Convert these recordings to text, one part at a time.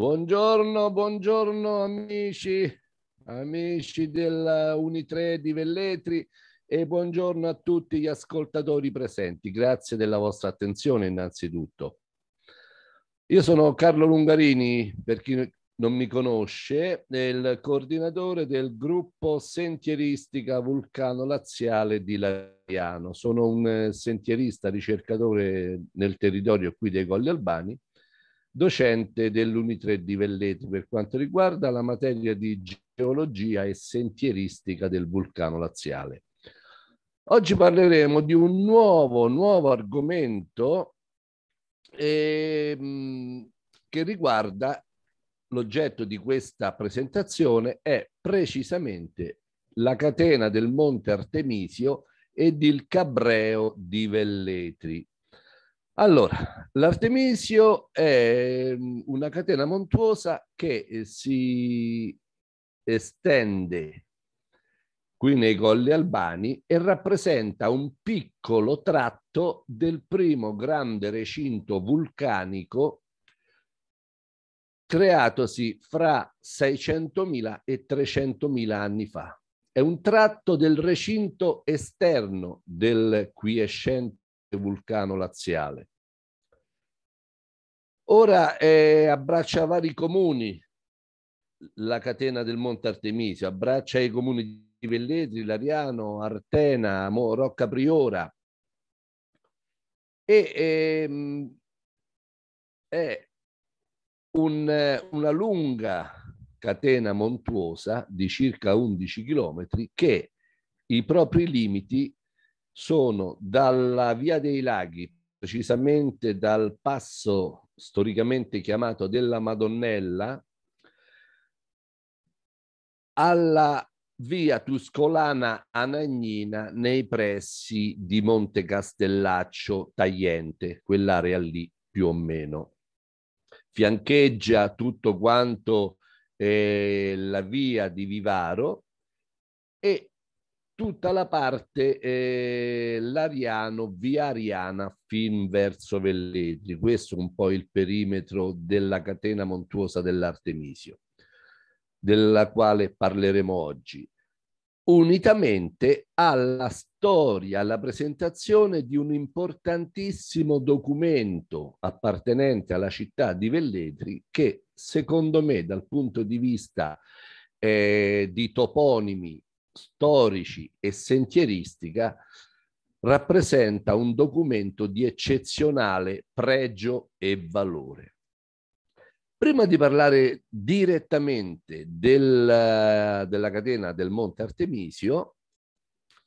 Buongiorno, buongiorno amici, amici della Unitre di Velletri e buongiorno a tutti gli ascoltatori presenti. Grazie della vostra attenzione innanzitutto. Io sono Carlo Lungarini, per chi non mi conosce, è il coordinatore del gruppo sentieristica Vulcano Laziale di Lariano. Sono un eh, sentierista ricercatore nel territorio qui dei Colli Albani docente dell'Uni3 di Velletri per quanto riguarda la materia di geologia e sentieristica del vulcano laziale. Oggi parleremo di un nuovo, nuovo argomento eh, che riguarda l'oggetto di questa presentazione è precisamente la catena del Monte Artemisio ed il Cabreo di Velletri. Allora, l'Artemisio è ehm, una catena montuosa che eh, si estende qui nei Colli Albani e rappresenta un piccolo tratto del primo grande recinto vulcanico creatosi fra 600.000 e 300.000 anni fa. È un tratto del recinto esterno del quiescente vulcano laziale. Ora eh, abbraccia vari comuni la catena del Monte Artemisio, abbraccia i comuni di Velletri, Lariano, Artena, Rocca Priora e ehm, è un, una lunga catena montuosa di circa 11 chilometri che i propri limiti sono dalla Via dei Laghi, precisamente dal passo storicamente chiamato della Madonnella, alla via Tuscolana Anagnina nei pressi di Monte Castellaccio Tagliente, quell'area lì più o meno. Fiancheggia tutto quanto eh, la via di Vivaro e tutta la parte eh, lariano Ariana fin verso Velletri. Questo è un po' il perimetro della catena montuosa dell'Artemisio, della quale parleremo oggi unitamente alla storia, alla presentazione di un importantissimo documento appartenente alla città di Velletri che secondo me dal punto di vista eh, di toponimi storici e sentieristica, rappresenta un documento di eccezionale pregio e valore. Prima di parlare direttamente del, della catena del Monte Artemisio,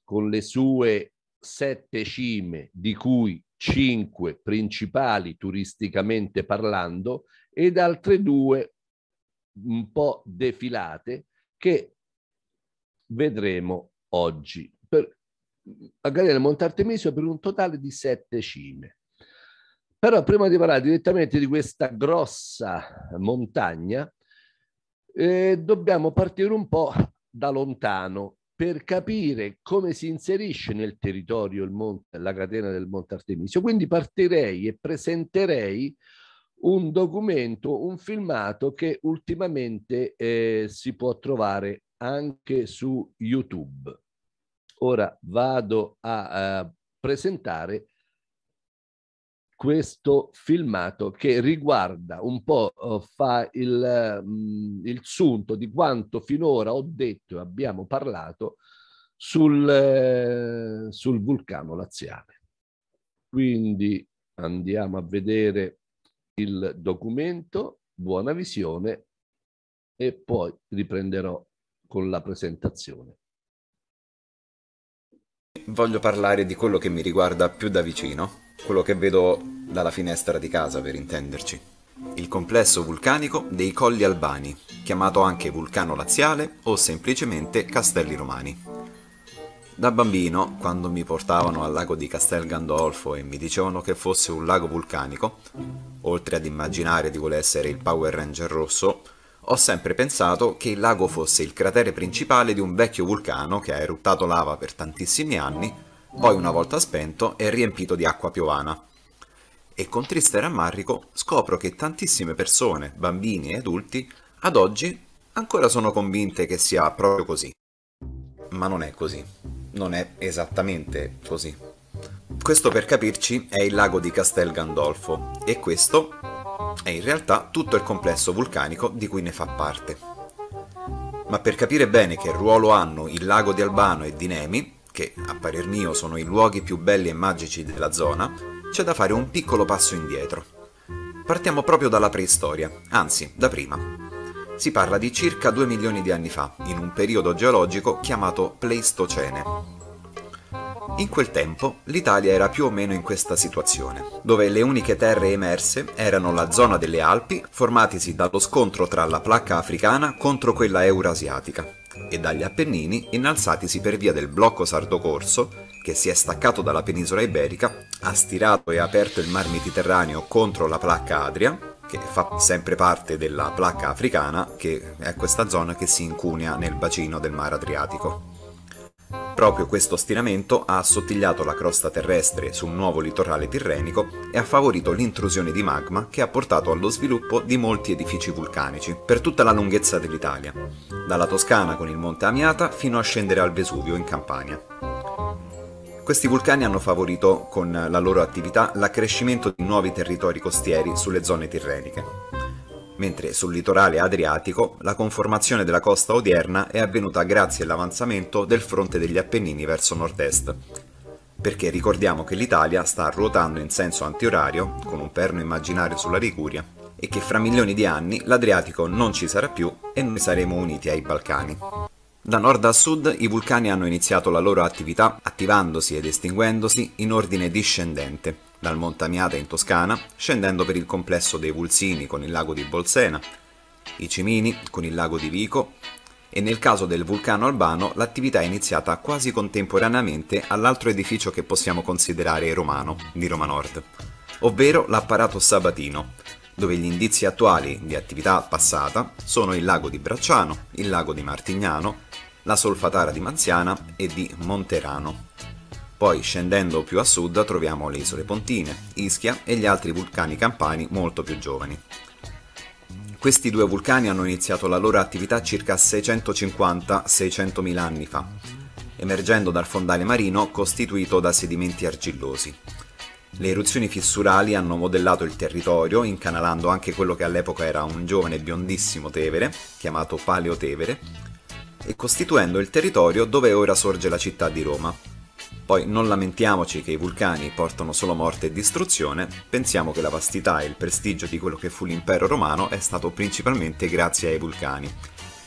con le sue sette cime, di cui cinque principali turisticamente parlando, ed altre due un po' defilate, che vedremo oggi. Per, a Galena Montartemesio per un totale di sette cime. Però prima di parlare direttamente di questa grossa montagna, eh, dobbiamo partire un po' da lontano per capire come si inserisce nel territorio monte, la catena del Monte Artemisio. Quindi partirei e presenterei un documento, un filmato che ultimamente eh, si può trovare anche su YouTube. Ora vado a, a eh, presentare questo filmato che riguarda un po' eh, fa il, mm, il sunto di quanto finora ho detto e abbiamo parlato sul, eh, sul vulcano laziale. Quindi andiamo a vedere il documento, buona visione e poi riprenderò con la presentazione. Voglio parlare di quello che mi riguarda più da vicino, quello che vedo dalla finestra di casa per intenderci. Il complesso vulcanico dei Colli Albani, chiamato anche vulcano laziale o semplicemente Castelli Romani. Da bambino, quando mi portavano al lago di Castel Gandolfo e mi dicevano che fosse un lago vulcanico, oltre ad immaginare di voler essere il Power Ranger rosso, ho sempre pensato che il lago fosse il cratere principale di un vecchio vulcano che ha eruttato lava per tantissimi anni, poi una volta spento è riempito di acqua piovana. E con triste rammarico scopro che tantissime persone, bambini e adulti, ad oggi ancora sono convinte che sia proprio così. Ma non è così. Non è esattamente così. Questo per capirci è il lago di Castel Gandolfo e questo è in realtà tutto il complesso vulcanico di cui ne fa parte. Ma per capire bene che ruolo hanno il lago di Albano e di Nemi, che a parer mio sono i luoghi più belli e magici della zona, c'è da fare un piccolo passo indietro. Partiamo proprio dalla preistoria, anzi, da prima. Si parla di circa 2 milioni di anni fa, in un periodo geologico chiamato Pleistocene, in quel tempo l'Italia era più o meno in questa situazione, dove le uniche terre emerse erano la zona delle Alpi, formatisi dallo scontro tra la placca africana contro quella eurasiatica, e dagli Appennini innalzatisi per via del blocco sardo-corso, che si è staccato dalla penisola iberica, ha stirato e aperto il mar Mediterraneo contro la placca Adria, che fa sempre parte della placca africana, che è questa zona che si incunea nel bacino del mar Adriatico. Proprio questo stiramento ha assottigliato la crosta terrestre sul nuovo litorale tirrenico e ha favorito l'intrusione di magma che ha portato allo sviluppo di molti edifici vulcanici per tutta la lunghezza dell'Italia, dalla Toscana con il Monte Amiata fino a scendere al Vesuvio in Campania. Questi vulcani hanno favorito con la loro attività l'accrescimento di nuovi territori costieri sulle zone tirreniche mentre sul litorale adriatico la conformazione della costa odierna è avvenuta grazie all'avanzamento del fronte degli Appennini verso nord-est. Perché ricordiamo che l'Italia sta ruotando in senso antiorario, con un perno immaginario sulla Liguria, e che fra milioni di anni l'Adriatico non ci sarà più e noi saremo uniti ai Balcani. Da nord a sud i vulcani hanno iniziato la loro attività attivandosi ed estinguendosi in ordine discendente, dal Montagnate in Toscana, scendendo per il complesso dei Vulsini con il lago di Bolsena, i Cimini con il lago di Vico e nel caso del vulcano albano l'attività è iniziata quasi contemporaneamente all'altro edificio che possiamo considerare romano, di Roma Nord, ovvero l'apparato Sabatino, dove gli indizi attuali di attività passata sono il lago di Bracciano, il lago di Martignano, la solfatara di Manziana e di Monterano. Poi scendendo più a sud troviamo le isole Pontine, Ischia e gli altri vulcani campani molto più giovani. Questi due vulcani hanno iniziato la loro attività circa 650-600.000 anni fa, emergendo dal fondale marino costituito da sedimenti argillosi. Le eruzioni fissurali hanno modellato il territorio, incanalando anche quello che all'epoca era un giovane biondissimo Tevere, chiamato Paleo Tevere, e costituendo il territorio dove ora sorge la città di Roma, poi non lamentiamoci che i vulcani portano solo morte e distruzione, pensiamo che la vastità e il prestigio di quello che fu l'impero romano è stato principalmente grazie ai vulcani.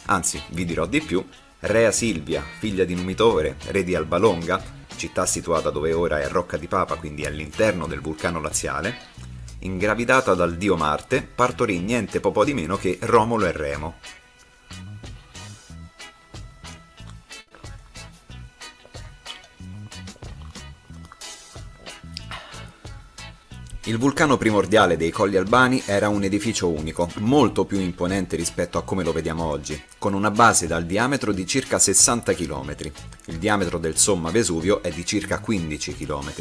Anzi, vi dirò di più, Rea Silvia, figlia di Numitore, re di Albalonga, città situata dove ora è Rocca di Papa, quindi all'interno del vulcano laziale, ingravidata dal dio Marte, partorì niente po' po' di meno che Romolo e Remo, Il vulcano primordiale dei Colli Albani era un edificio unico, molto più imponente rispetto a come lo vediamo oggi, con una base dal diametro di circa 60 km. Il diametro del Somma Vesuvio è di circa 15 km.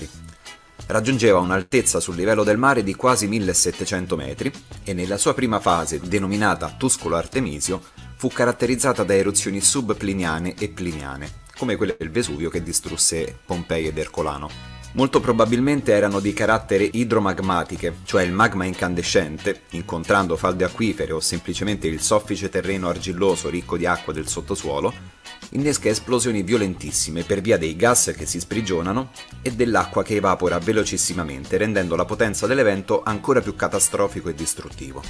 Raggiungeva un'altezza sul livello del mare di quasi 1700 metri e nella sua prima fase, denominata Tuscolo Artemisio, fu caratterizzata da eruzioni subpliniane e pliniane, come quelle del Vesuvio che distrusse Pompei ed Ercolano molto probabilmente erano di carattere idromagmatiche, cioè il magma incandescente, incontrando falde acquifere o semplicemente il soffice terreno argilloso ricco di acqua del sottosuolo, innesca esplosioni violentissime per via dei gas che si sprigionano e dell'acqua che evapora velocissimamente, rendendo la potenza dell'evento ancora più catastrofico e distruttivo.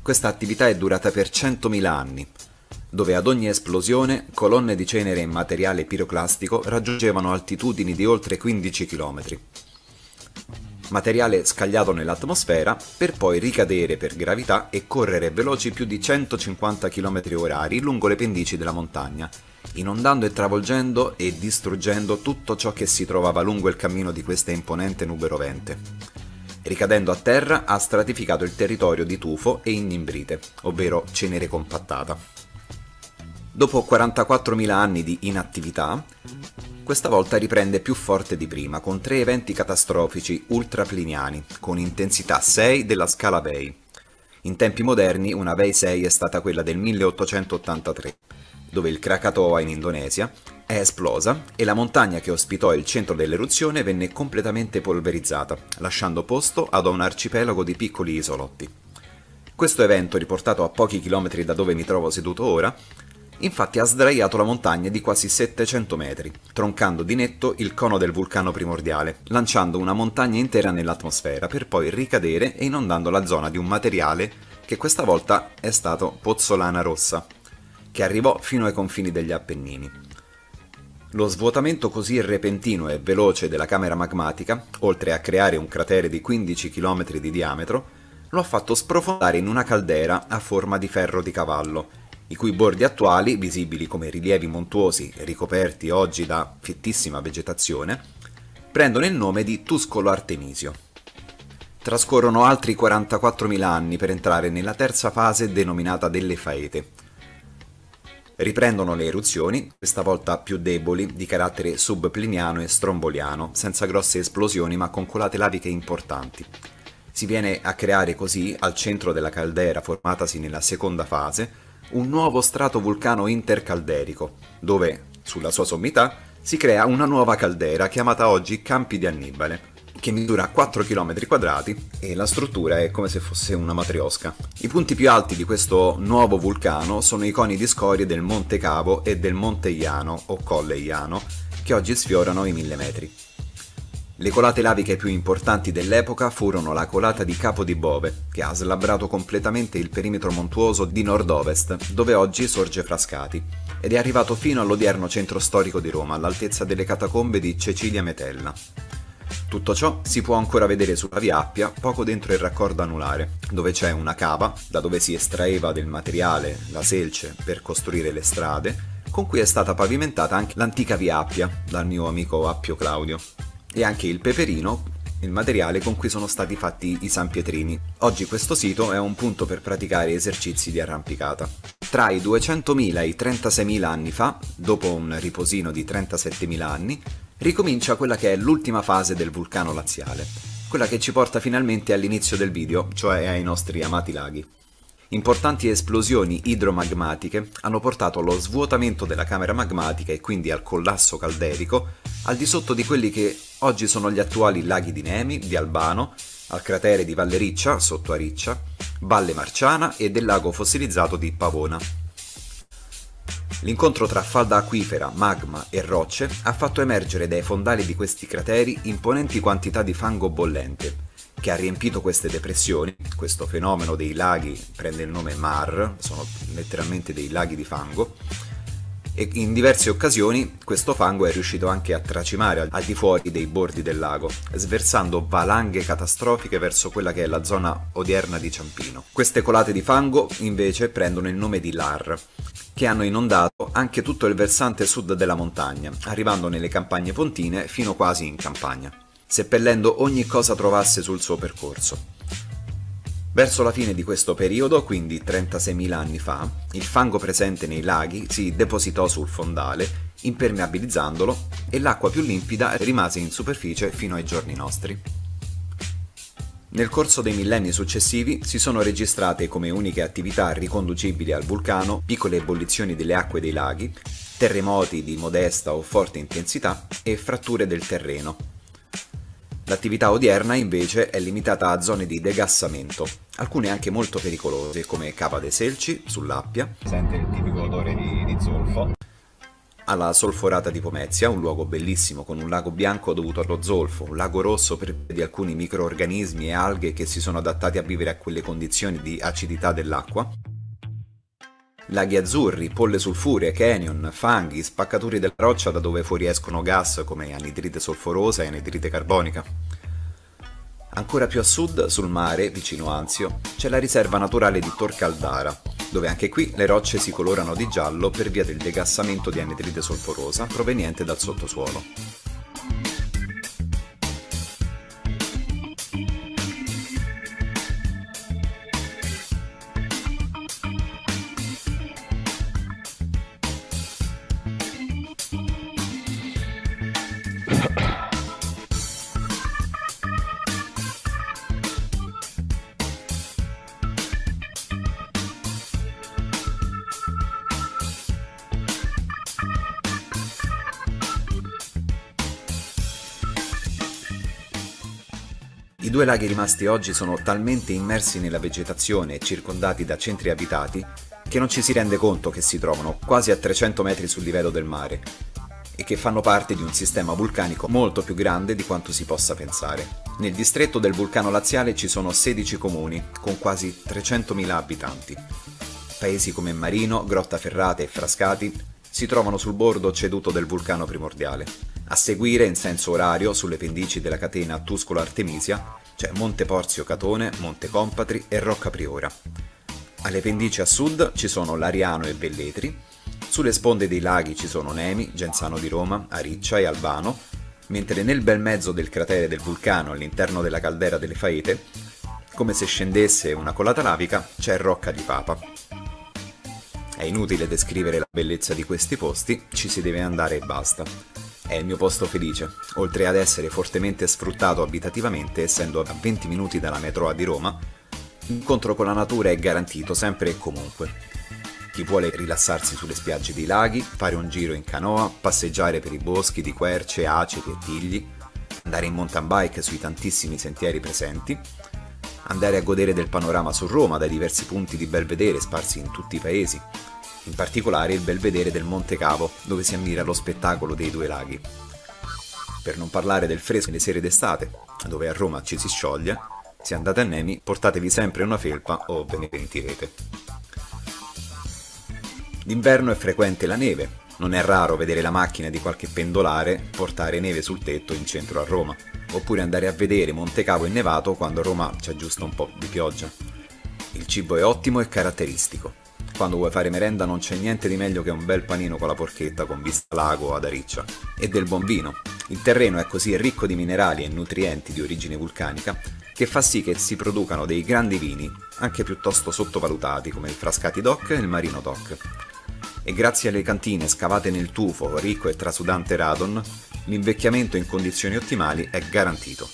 Questa attività è durata per 100.000 anni, dove ad ogni esplosione colonne di cenere e materiale piroclastico raggiungevano altitudini di oltre 15 km. Materiale scagliato nell'atmosfera per poi ricadere per gravità e correre veloci più di 150 km orari lungo le pendici della montagna, inondando e travolgendo e distruggendo tutto ciò che si trovava lungo il cammino di questa imponente nube rovente. Ricadendo a terra ha stratificato il territorio di tufo e ignimbrite, ovvero cenere compattata. Dopo 44.000 anni di inattività, questa volta riprende più forte di prima con tre eventi catastrofici ultrapliniani con intensità 6 della scala Vey. In tempi moderni una Vey 6 è stata quella del 1883, dove il Krakatoa in Indonesia è esplosa e la montagna che ospitò il centro dell'eruzione venne completamente polverizzata, lasciando posto ad un arcipelago di piccoli isolotti. Questo evento, riportato a pochi chilometri da dove mi trovo seduto ora, Infatti ha sdraiato la montagna di quasi 700 metri, troncando di netto il cono del vulcano primordiale, lanciando una montagna intera nell'atmosfera per poi ricadere e inondando la zona di un materiale che questa volta è stato pozzolana rossa, che arrivò fino ai confini degli Appennini. Lo svuotamento così repentino e veloce della camera magmatica, oltre a creare un cratere di 15 km di diametro, lo ha fatto sprofondare in una caldera a forma di ferro di cavallo, i cui bordi attuali, visibili come rilievi montuosi ricoperti oggi da fittissima vegetazione, prendono il nome di Tuscolo Artemisio. Trascorrono altri 44.000 anni per entrare nella terza fase denominata delle Faete. Riprendono le eruzioni, questa volta più deboli, di carattere subpliniano e stromboliano, senza grosse esplosioni ma con colate laviche importanti, si viene a creare così, al centro della caldera formatasi nella seconda fase, un nuovo stratovulcano intercalderico, dove, sulla sua sommità, si crea una nuova caldera chiamata oggi Campi di Annibale, che misura 4 km quadrati e la struttura è come se fosse una matriosca. I punti più alti di questo nuovo vulcano sono i coni di scorie del Monte Cavo e del Monte Iano o Colle Iano, che oggi sfiorano i 1000 metri. Le colate laviche più importanti dell'epoca furono la colata di Capo di Bove, che ha slabrato completamente il perimetro montuoso di nord-ovest, dove oggi sorge Frascati, ed è arrivato fino all'odierno centro storico di Roma, all'altezza delle catacombe di Cecilia Metella. Tutto ciò si può ancora vedere sulla via Appia, poco dentro il raccordo anulare, dove c'è una cava, da dove si estraeva del materiale, la selce, per costruire le strade, con cui è stata pavimentata anche l'antica via Appia, dal mio amico Appio Claudio e anche il peperino il materiale con cui sono stati fatti i sanpietrini. Oggi questo sito è un punto per praticare esercizi di arrampicata. Tra i 200.000 e i 36.000 anni fa, dopo un riposino di 37.000 anni, ricomincia quella che è l'ultima fase del vulcano laziale, quella che ci porta finalmente all'inizio del video, cioè ai nostri amati laghi. Importanti esplosioni idromagmatiche hanno portato allo svuotamento della camera magmatica e quindi al collasso calderico al di sotto di quelli che oggi sono gli attuali laghi di Nemi, di Albano, al cratere di Vallericcia, sotto Ariccia, Valle Marciana e del lago fossilizzato di Pavona. L'incontro tra falda acquifera, magma e rocce ha fatto emergere dai fondali di questi crateri imponenti quantità di fango bollente, che ha riempito queste depressioni. Questo fenomeno dei laghi prende il nome MAR, sono letteralmente dei laghi di fango. E in diverse occasioni questo fango è riuscito anche a tracimare al di fuori dei bordi del lago, sversando valanghe catastrofiche verso quella che è la zona odierna di Ciampino. Queste colate di fango invece prendono il nome di LAR, che hanno inondato anche tutto il versante sud della montagna, arrivando nelle campagne pontine fino quasi in campagna seppellendo ogni cosa trovasse sul suo percorso. Verso la fine di questo periodo, quindi 36.000 anni fa, il fango presente nei laghi si depositò sul fondale, impermeabilizzandolo, e l'acqua più limpida rimase in superficie fino ai giorni nostri. Nel corso dei millenni successivi si sono registrate come uniche attività riconducibili al vulcano piccole ebollizioni delle acque dei laghi, terremoti di modesta o forte intensità e fratture del terreno, L'attività odierna invece è limitata a zone di degassamento, alcune anche molto pericolose come Cava dei Selci, sull'Appia. Sente il tipico odore di, di zolfo alla solforata di Pomezia, un luogo bellissimo con un lago bianco dovuto allo zolfo, un lago rosso per di alcuni microorganismi e alghe che si sono adattati a vivere a quelle condizioni di acidità dell'acqua, Laghi azzurri, polle sulfure, canyon, fanghi, spaccature della roccia da dove fuoriescono gas come anidride solforosa e anidride carbonica. Ancora più a sud, sul mare, vicino Anzio, c'è la riserva naturale di Torcaldara, dove anche qui le rocce si colorano di giallo per via del degassamento di anidride solforosa proveniente dal sottosuolo. due laghi rimasti oggi sono talmente immersi nella vegetazione e circondati da centri abitati che non ci si rende conto che si trovano quasi a 300 metri sul livello del mare e che fanno parte di un sistema vulcanico molto più grande di quanto si possa pensare. Nel distretto del vulcano laziale ci sono 16 comuni con quasi 300.000 abitanti. Paesi come Marino, Grottaferrate e Frascati si trovano sul bordo ceduto del vulcano primordiale. A seguire, in senso orario, sulle pendici della catena tuscolo artemisia cioè Monte Porzio Catone, Monte Compatri e Rocca Priora. Alle pendici a sud ci sono Lariano e Velletri, sulle sponde dei laghi ci sono Nemi, Genzano di Roma, Ariccia e Albano, mentre nel bel mezzo del cratere del vulcano all'interno della caldera delle Faete, come se scendesse una colata lavica, c'è Rocca di Papa. È inutile descrivere la bellezza di questi posti, ci si deve andare e basta. È il mio posto felice, oltre ad essere fortemente sfruttato abitativamente essendo a 20 minuti dalla metro A di Roma, l'incontro con la natura è garantito sempre e comunque. Chi vuole rilassarsi sulle spiagge dei laghi, fare un giro in canoa, passeggiare per i boschi di querce, aceti e tigli, andare in mountain bike sui tantissimi sentieri presenti, andare a godere del panorama su Roma dai diversi punti di belvedere sparsi in tutti i paesi, in particolare il belvedere del Monte Cavo, dove si ammira lo spettacolo dei due laghi. Per non parlare del fresco nelle sere d'estate, dove a Roma ci si scioglie, se andate a Nemi portatevi sempre una felpa o ve ne pentirete. D'inverno è frequente la neve, non è raro vedere la macchina di qualche pendolare portare neve sul tetto in centro a Roma, oppure andare a vedere Monte Cavo innevato quando a Roma c'è giusto un po' di pioggia. Il cibo è ottimo e caratteristico, quando vuoi fare merenda non c'è niente di meglio che un bel panino con la porchetta con vista lago ad Ariccia e del buon vino. Il terreno è così ricco di minerali e nutrienti di origine vulcanica che fa sì che si producano dei grandi vini, anche piuttosto sottovalutati come il Frascati Doc e il Marino Doc. E grazie alle cantine scavate nel tufo ricco e trasudante radon, l'invecchiamento in condizioni ottimali è garantito.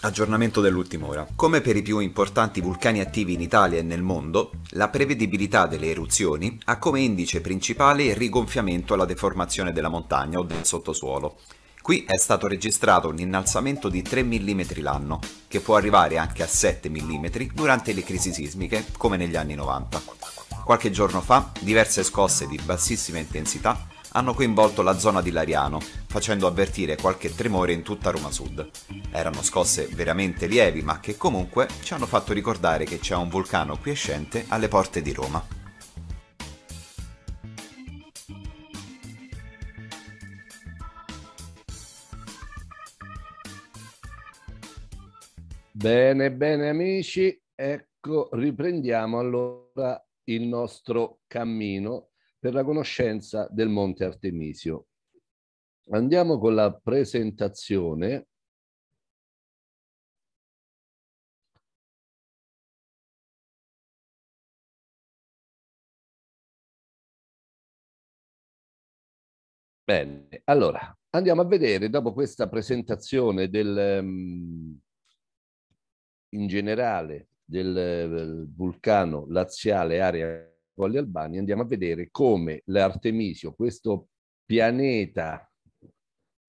Aggiornamento dell'ultima ora. Come per i più importanti vulcani attivi in Italia e nel mondo, la prevedibilità delle eruzioni ha come indice principale il rigonfiamento e la deformazione della montagna o del sottosuolo. Qui è stato registrato un innalzamento di 3 mm l'anno, che può arrivare anche a 7 mm durante le crisi sismiche, come negli anni 90. Qualche giorno fa, diverse scosse di bassissima intensità hanno coinvolto la zona di Lariano, facendo avvertire qualche tremore in tutta Roma Sud. Erano scosse veramente lievi, ma che comunque ci hanno fatto ricordare che c'è un vulcano quiescente alle porte di Roma. Bene, bene amici, ecco, riprendiamo allora il nostro cammino per la conoscenza del Monte Artemisio. Andiamo con la presentazione. Bene, allora andiamo a vedere dopo questa presentazione del, ehm, in generale del vulcano laziale area con gli Albani andiamo a vedere come l'Artemisio, questo pianeta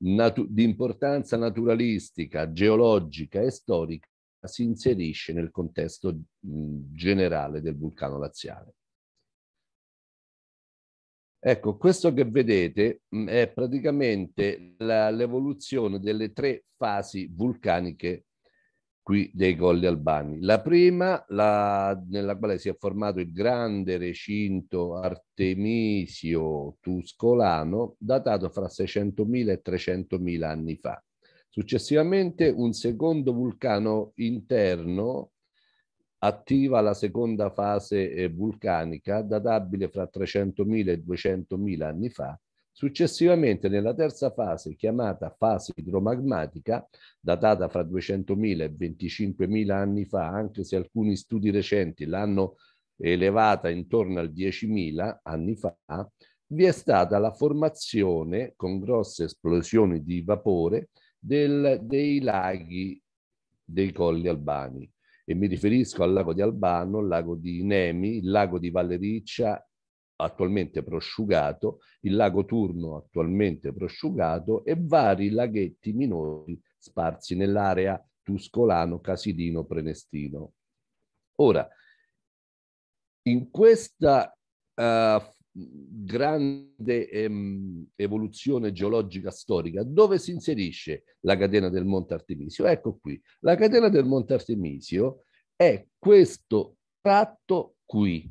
natu- di importanza naturalistica, geologica e storica, si inserisce nel contesto mh, generale del vulcano laziale. Ecco, questo che vedete mh, è praticamente la, l'evoluzione delle tre fasi vulcaniche qui dei Colli Albani. La prima, la, nella quale si è formato il grande recinto artemisio tuscolano, datato fra 600.000 e 300.000 anni fa. Successivamente un secondo vulcano interno attiva la seconda fase eh, vulcanica, databile fra 300.000 e 200.000 anni fa, Successivamente, nella terza fase, chiamata fase idromagmatica, datata fra 200.000 e 25.000 anni fa, anche se alcuni studi recenti l'hanno elevata intorno al 10.000 anni fa, vi è stata la formazione, con grosse esplosioni di vapore, del, dei laghi dei colli albani. E mi riferisco al lago di Albano, il lago di Nemi, il lago di Vallericcia attualmente prosciugato, il lago Turno attualmente prosciugato e vari laghetti minori sparsi nell'area tuscolano-casidino-prenestino. Ora, in questa uh, grande um, evoluzione geologica storica, dove si inserisce la catena del Monte Artemisio? Ecco qui, la catena del Monte Artemisio è questo tratto qui,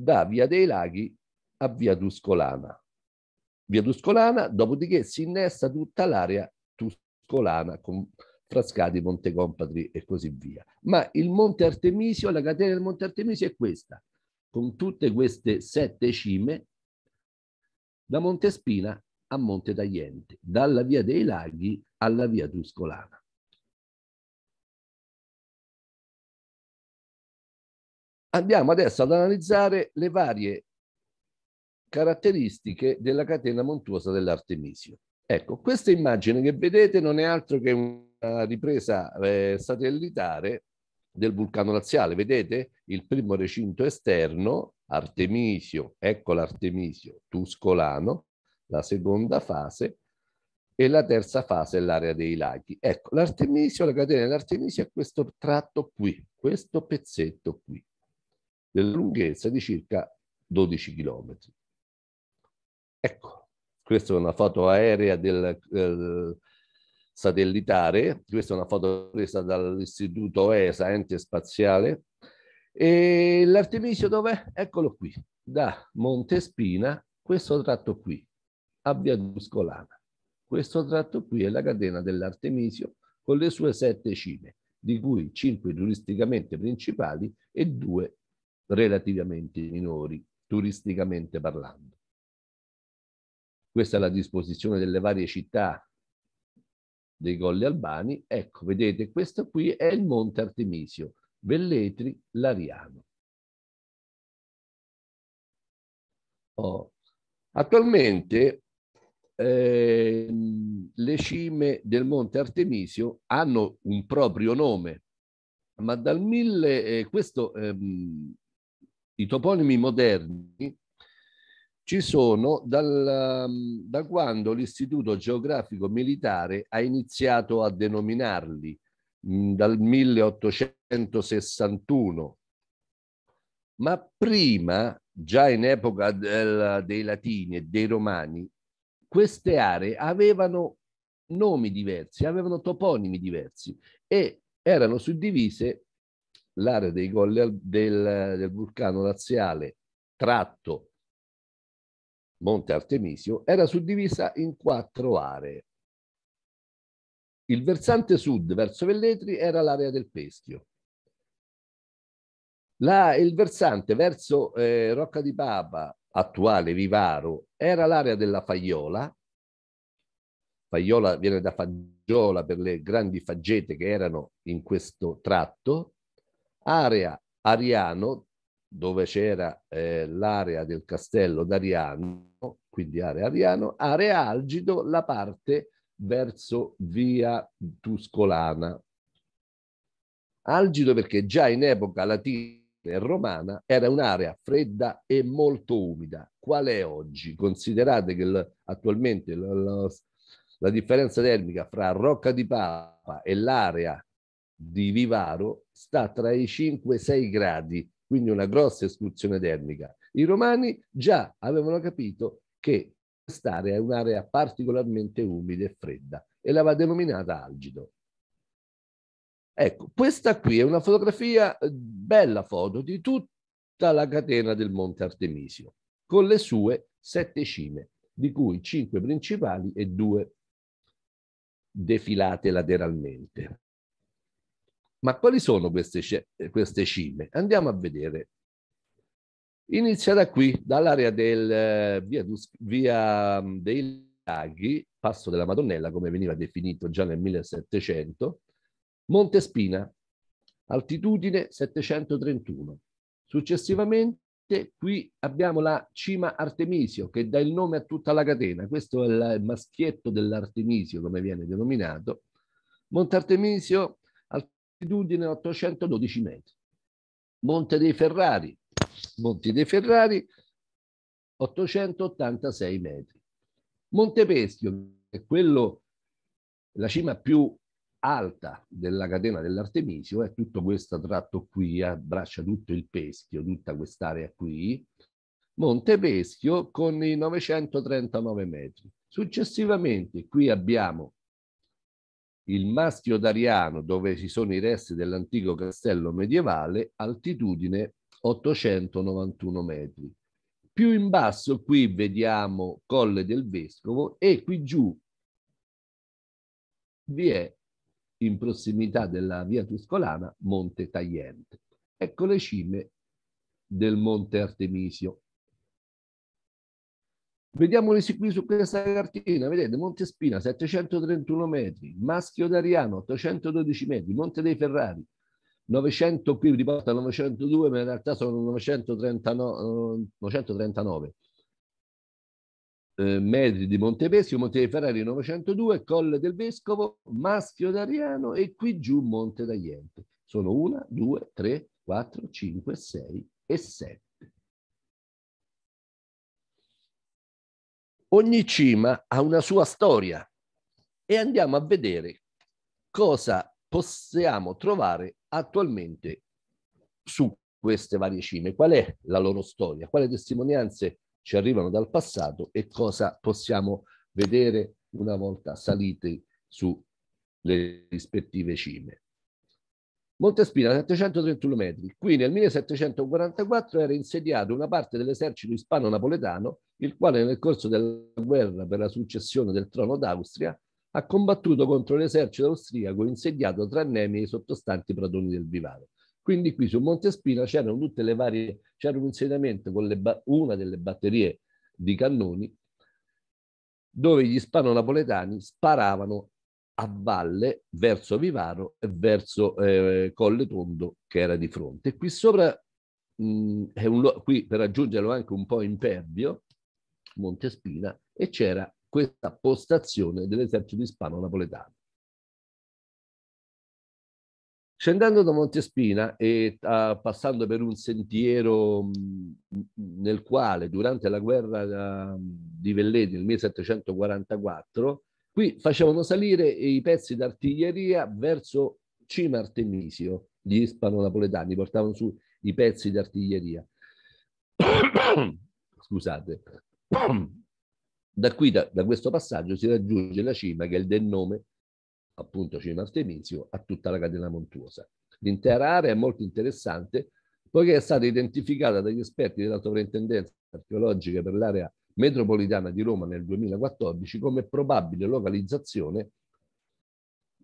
da Via dei Laghi a Via Tuscolana. Via Tuscolana, dopodiché si innesta tutta l'area tuscolana con Frascati, Monte Compatri e così via. Ma il Monte Artemisio, la catena del Monte Artemisio è questa, con tutte queste sette cime, da Montespina a Monte Tagliente, dalla Via dei Laghi alla Via Tuscolana. Andiamo adesso ad analizzare le varie caratteristiche della catena montuosa dell'Artemisio. Ecco, questa immagine che vedete non è altro che una ripresa eh, satellitare del vulcano laziale. Vedete il primo recinto esterno, Artemisio, ecco l'Artemisio tuscolano, la seconda fase e la terza fase è l'area dei laghi. Ecco, l'Artemisio, la catena dell'Artemisio è questo tratto qui, questo pezzetto qui della lunghezza di circa 12 km. Ecco, questa è una foto aerea del, eh, satellitare, questa è una foto presa dall'istituto ESA, ente spaziale, e l'Artemisio dov'è? Eccolo qui, da Montespina, questo tratto qui, a Via Tuscolana. Questo tratto qui è la catena dell'Artemisio con le sue sette cime, di cui cinque turisticamente principali e due relativamente minori, turisticamente parlando. Questa è la disposizione delle varie città dei Colli Albani. Ecco, vedete, questo qui è il Monte Artemisio, Velletri, Lariano. Oh. Attualmente eh, le cime del Monte Artemisio hanno un proprio nome, ma dal mille, eh, questo ehm, i toponimi moderni ci sono dal, um, da quando l'Istituto Geografico Militare ha iniziato a denominarli, mm, dal 1861. Ma prima, già in epoca del, dei latini e dei romani, queste aree avevano nomi diversi, avevano toponimi diversi e erano suddivise l'area dei colli del, del vulcano laziale tratto Monte Artemisio era suddivisa in quattro aree. Il versante sud verso Velletri era l'area del Peschio. La, il versante verso eh, Rocca di Papa, attuale Vivaro, era l'area della Fagliola. Fagliola viene da Fagiola per le grandi faggete che erano in questo tratto area Ariano, dove c'era eh, l'area del castello d'Ariano, quindi area Ariano, area Algido, la parte verso via Tuscolana. Algido perché già in epoca latina e romana era un'area fredda e molto umida. Qual è oggi? Considerate che attualmente la, la, la differenza termica fra Rocca di Papa e l'area di Vivaro sta tra i 5 e i 6 gradi, quindi una grossa escursione termica. I romani già avevano capito che quest'area è un'area particolarmente umida e fredda e l'aveva denominata Algido. Ecco, questa qui è una fotografia, eh, bella foto, di tutta la catena del Monte Artemisio, con le sue sette cime, di cui cinque principali e due defilate lateralmente. Ma quali sono queste, queste cime? Andiamo a vedere. Inizia da qui, dall'area del eh, via, via mm, dei laghi, passo della Madonnella, come veniva definito già nel 1700, Monte Spina, altitudine 731. Successivamente qui abbiamo la cima Artemisio che dà il nome a tutta la catena. Questo è il maschietto dell'Artemisio come viene denominato. Monte Artemisio, altitudine 812 metri. Monte dei Ferrari, Monte dei Ferrari, 886 metri. Monte Peschio, è quello, la cima più alta della catena dell'Artemisio, è tutto questo tratto qui, abbraccia tutto il Peschio, tutta quest'area qui. Monte Peschio con i 939 metri. Successivamente qui abbiamo il Maschio d'Ariano, dove ci sono i resti dell'antico castello medievale, altitudine 891 metri. Più in basso qui vediamo Colle del Vescovo e qui giù vi è, in prossimità della via Tuscolana, Monte Tagliente. Ecco le cime del Monte Artemisio. Vediamoli qui su questa cartina, vedete Montespina 731 metri, Maschio d'Ariano 812 metri, Monte dei Ferrari 900, qui riporta 902, ma in realtà sono 939, Eh, metri di Montepesio, Monte dei Ferrari 902, Colle del Vescovo, Maschio d'Ariano e qui giù Monte d'Aiente. Sono 1, 2, 3, 4, 5, 6 e 7. ogni cima ha una sua storia e andiamo a vedere cosa possiamo trovare attualmente su queste varie cime, qual è la loro storia, quale testimonianze ci arrivano dal passato e cosa possiamo vedere una volta salite sulle rispettive cime. Montespina, 731 metri. Qui nel 1744 era insediato una parte dell'esercito ispano-napoletano il quale nel corso della guerra per la successione del trono d'Austria ha combattuto contro l'esercito austriaco insediato tra Nemi e i sottostanti pratoni del Vivaro. Quindi qui su Montespina c'erano tutte le varie, c'era un insediamento con le, una delle batterie di cannoni dove gli spano-napoletani sparavano a valle verso Vivaro e verso eh, Colle Tondo che era di fronte. Qui sopra, mh, mm, un, qui per aggiungerlo anche un po' impervio, su Montespina e c'era questa postazione dell'esercito ispano-napoletano. Scendendo da Montespina e uh, passando per un sentiero mh, nel quale durante la guerra uh, di Velletri nel 1744, qui facevano salire i pezzi d'artiglieria verso Cima Artemisio, gli ispano-napoletani, portavano su i pezzi d'artiglieria. Scusate, da qui, da, da questo passaggio, si raggiunge la cima che è il del nome, appunto cima Artemizio, a tutta la catena montuosa. L'intera area è molto interessante poiché è stata identificata dagli esperti della sovrintendenza archeologica per l'area metropolitana di Roma nel 2014 come probabile localizzazione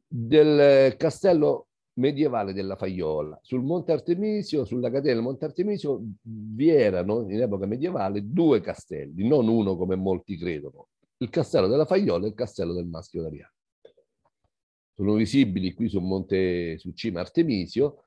del eh, castello medievale della Faiola. Sul Monte Artemisio, sulla catena del Monte Artemisio, vi erano in epoca medievale due castelli, non uno come molti credono, il castello della Faiola e il castello del Maschio d'Ariano. Sono visibili qui sul monte, sul cima Artemisio,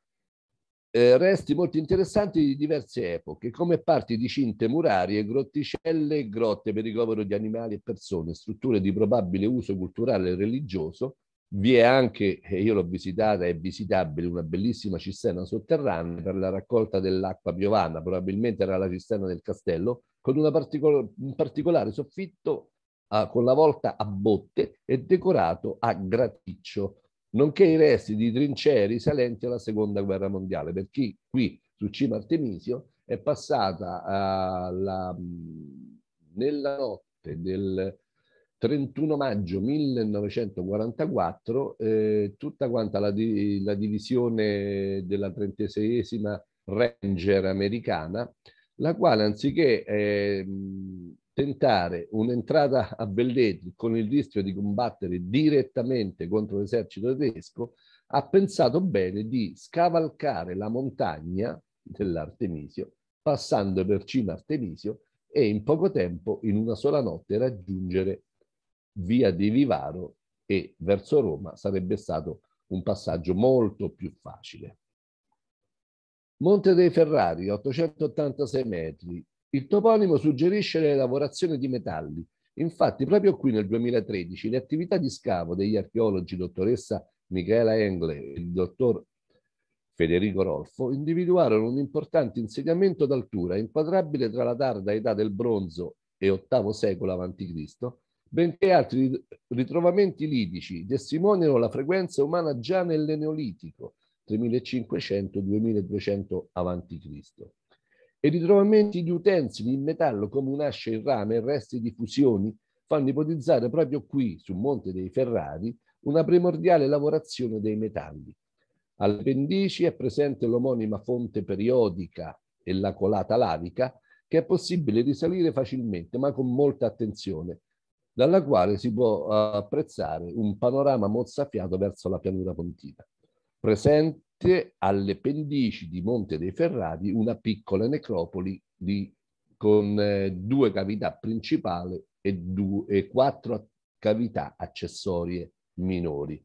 eh, resti molto interessanti di diverse epoche, come parti di cinte murarie, grotticelle e grotte per ricovero di animali e persone, strutture di probabile uso culturale e religioso, vi è anche, eh, io l'ho visitata, è visitabile una bellissima cisterna sotterranea per la raccolta dell'acqua piovana, probabilmente era la cisterna del castello, con particol- un particolare soffitto a, ah, con la volta a botte e decorato a graticcio, nonché i resti di trincee risalenti alla seconda guerra mondiale. Per chi qui su Cima Artemisio è passata uh, la, mm, nella notte del 31 maggio 1944 eh, tutta quanta la, di, la divisione della 36 Ranger americana, la quale anziché eh, tentare un'entrata a Belletri con il rischio di combattere direttamente contro l'esercito tedesco, ha pensato bene di scavalcare la montagna dell'Artemisio, passando per cima Artemisio e in poco tempo, in una sola notte, raggiungere via di Vivaro e verso Roma sarebbe stato un passaggio molto più facile. Monte dei Ferrari, 886 metri. Il toponimo suggerisce la lavorazione di metalli. Infatti, proprio qui nel 2013, le attività di scavo degli archeologi dottoressa Michela Engle e il dottor Federico Rolfo individuarono un importante insediamento d'altura inquadrabile tra la tarda età del bronzo e VIII secolo a.C benché altri ritrovamenti lidici testimoniano la frequenza umana già nel Neolitico 3500-2200 a.C. E ritrovamenti di utensili in metallo come un'ascia in rame e resti di fusioni fanno ipotizzare proprio qui, sul Monte dei Ferrari, una primordiale lavorazione dei metalli. Alle pendici è presente l'omonima fonte periodica e la colata lavica che è possibile risalire facilmente ma con molta attenzione dalla quale si può eh, apprezzare un panorama mozzafiato verso la pianura pontina. Presente alle pendici di Monte dei Ferrati una piccola necropoli di, con eh, due cavità principali e, due, e quattro cavità accessorie minori.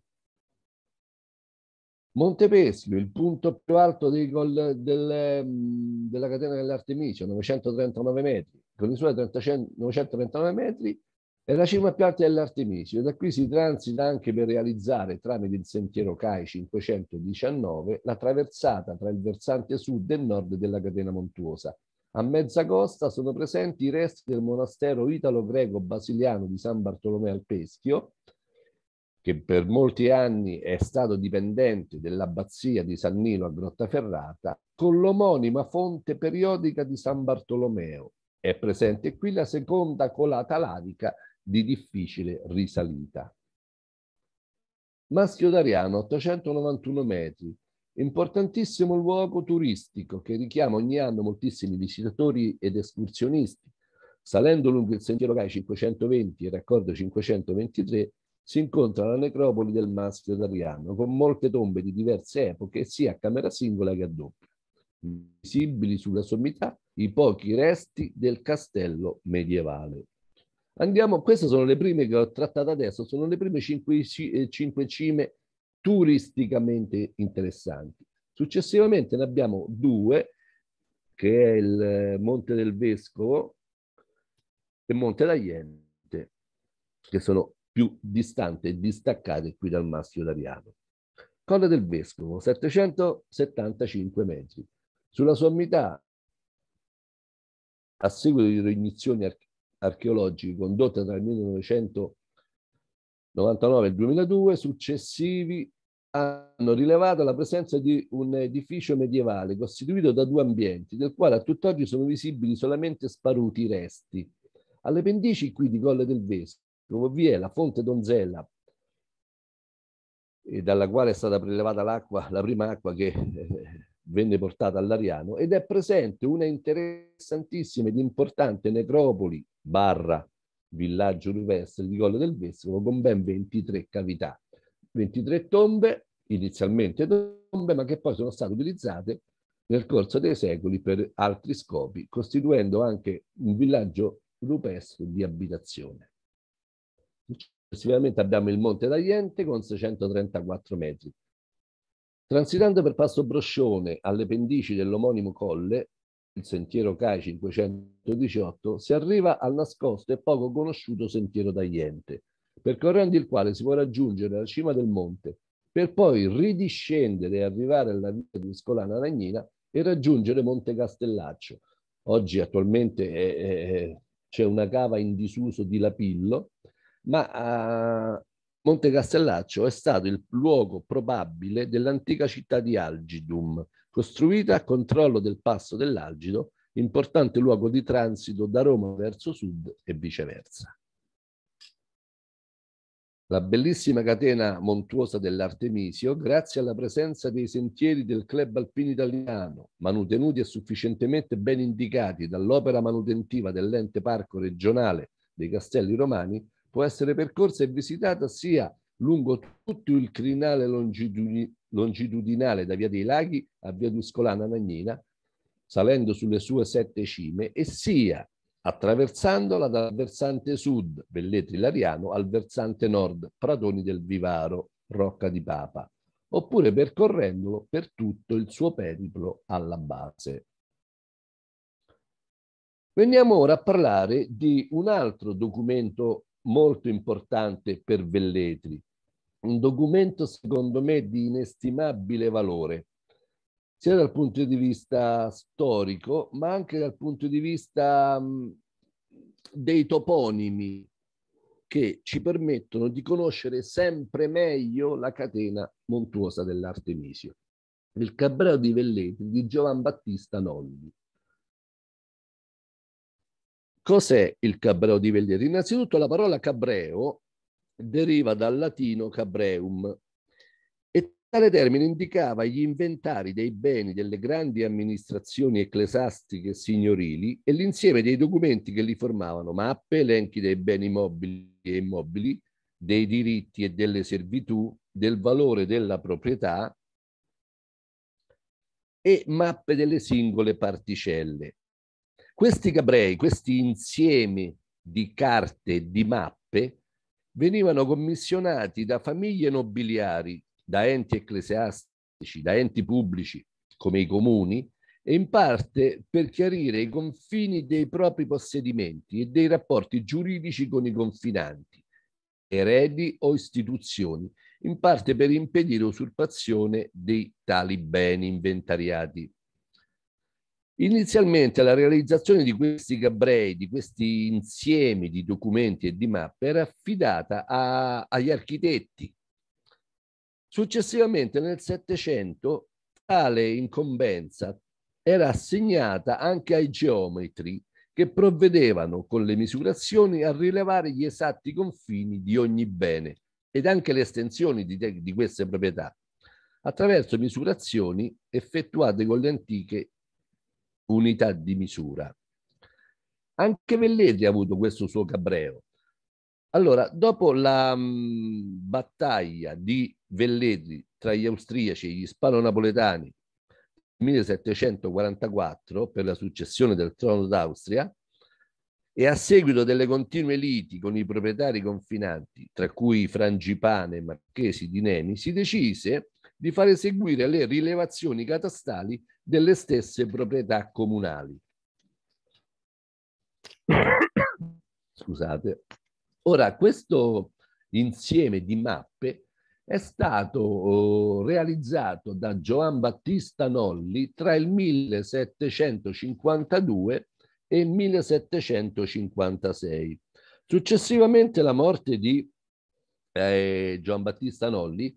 Monte Montepeschio, il punto più alto dei gol del, della catena dell'Artemisia, 939 metri, con i suoi 939 metri è la cima più alta dell'Artemisio, da qui si transita anche per realizzare tramite il sentiero CAI 519 la traversata tra il versante sud e nord della catena montuosa. A mezza costa sono presenti i resti del monastero italo-greco-basiliano di San Bartolomeo al Peschio, che per molti anni è stato dipendente dell'abbazia di San Nilo a Grottaferrata, con l'omonima fonte periodica di San Bartolomeo. È presente qui la seconda colata lavica di difficile risalita. Maschio d'Ariano, 891 metri, importantissimo luogo turistico che richiama ogni anno moltissimi visitatori ed escursionisti. Salendo lungo il sentiero Gai 520 e raccordo 523 si incontra la necropoli del Maschio d'Ariano con molte tombe di diverse epoche sia a camera singola che a doppia. Visibili sulla sommità i pochi resti del castello medievale. Andiamo, queste sono le prime che ho trattato adesso, sono le prime cinque, eh, cinque cime turisticamente interessanti. Successivamente ne abbiamo due, che è il eh, Monte del Vescovo e Monte d'Agliente, che sono più distanti e distaccate qui dal Maschio d'Ariano. Colle del Vescovo, 775 metri. Sulla sommità, a seguito di rognizioni architettoniche, archeologici condotta tra il 1999 e il 2002 successivi hanno rilevato la presenza di un edificio medievale costituito da due ambienti, del quale a tutt'oggi sono visibili solamente sparuti resti. Alle pendici qui di Colle del Vescovo vi è la fonte Donzella, dalla quale è stata prelevata l'acqua, la prima acqua che eh, venne portata all'Ariano, ed è presente una interessantissima ed importante necropoli barra villaggio rupestre di Colle del Vescovo con ben 23 cavità, 23 tombe, inizialmente tombe, ma che poi sono state utilizzate nel corso dei secoli per altri scopi, costituendo anche un villaggio rupestre di abitazione. Successivamente abbiamo il Monte d'Agliente con 634 metri. Transitando per Passo Broscione alle pendici dell'omonimo colle, il sentiero CAI 518, si arriva al nascosto e poco conosciuto sentiero tagliente, percorrendo il quale si può raggiungere la cima del monte, per poi ridiscendere e arrivare alla via di Scolana Ragnina e raggiungere Monte Castellaccio. Oggi attualmente c'è una cava in disuso di Lapillo, ma eh, Monte Castellaccio è stato il luogo probabile dell'antica città di Algidum, costruita a controllo del passo dell'Algido, importante luogo di transito da Roma verso sud e viceversa. La bellissima catena montuosa dell'Artemisio, grazie alla presenza dei sentieri del club alpino italiano, manutenuti e sufficientemente ben indicati dall'opera manutentiva dell'ente parco regionale dei castelli romani, può essere percorsa e visitata sia lungo tutto il crinale longitudinale longitudinale da Via dei Laghi a Via Tuscolana Nagnina, salendo sulle sue sette cime, e sia attraversandola dal versante sud, Velletri Lariano, al versante nord, Pratoni del Vivaro, Rocca di Papa, oppure percorrendolo per tutto il suo periplo alla base. Veniamo ora a parlare di un altro documento molto importante per Velletri, un documento secondo me di inestimabile valore, sia dal punto di vista storico, ma anche dal punto di vista mm, dei toponimi che ci permettono di conoscere sempre meglio la catena montuosa dell'Artemisio, il Cabreo di Velletri di Giovan Battista Nolli. Cos'è il Cabreo di Velletri? Innanzitutto la parola Cabreo deriva dal latino cabreum e tale termine indicava gli inventari dei beni delle grandi amministrazioni ecclesiastiche e signorili e l'insieme dei documenti che li formavano, mappe, elenchi dei beni mobili e immobili, dei diritti e delle servitù, del valore della proprietà e mappe delle singole particelle. Questi cabrei, questi insiemi di carte e di mappe, venivano commissionati da famiglie nobiliari, da enti ecclesiastici, da enti pubblici come i comuni e in parte per chiarire i confini dei propri possedimenti e dei rapporti giuridici con i confinanti, eredi o istituzioni, in parte per impedire usurpazione di tali beni inventariati. Inizialmente la realizzazione di questi gabbrei, di questi insiemi di documenti e di mappe, era affidata a, agli architetti. Successivamente nel Settecento tale incombenza era assegnata anche ai geometri che provvedevano con le misurazioni a rilevare gli esatti confini di ogni bene ed anche le estensioni di, di queste proprietà attraverso misurazioni effettuate con le antiche unità di misura. Anche Velletri ha avuto questo suo cabreo. Allora, dopo la mh, mm, battaglia di Velletri tra gli austriaci e gli spano-napoletani nel 1744 per la successione del trono d'Austria e a seguito delle continue liti con i proprietari confinanti, tra cui i frangipane e marchesi di Nemi, si decise di far eseguire le rilevazioni catastali delle stesse proprietà comunali. Scusate. Ora, questo insieme di mappe è stato oh, realizzato da Giovan Battista Nolli tra il 1752 e il 1756. Successivamente alla morte di eh, Giovan Battista Nolli,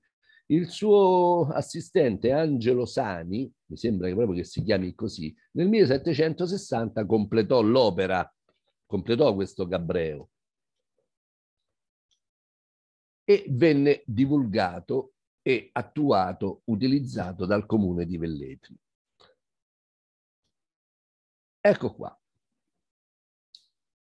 il suo assistente Angelo Sani, mi sembra che proprio che si chiami così, nel 1760 completò l'opera, completò questo Gabreo e venne divulgato e attuato, utilizzato dal comune di Velletri. Ecco qua.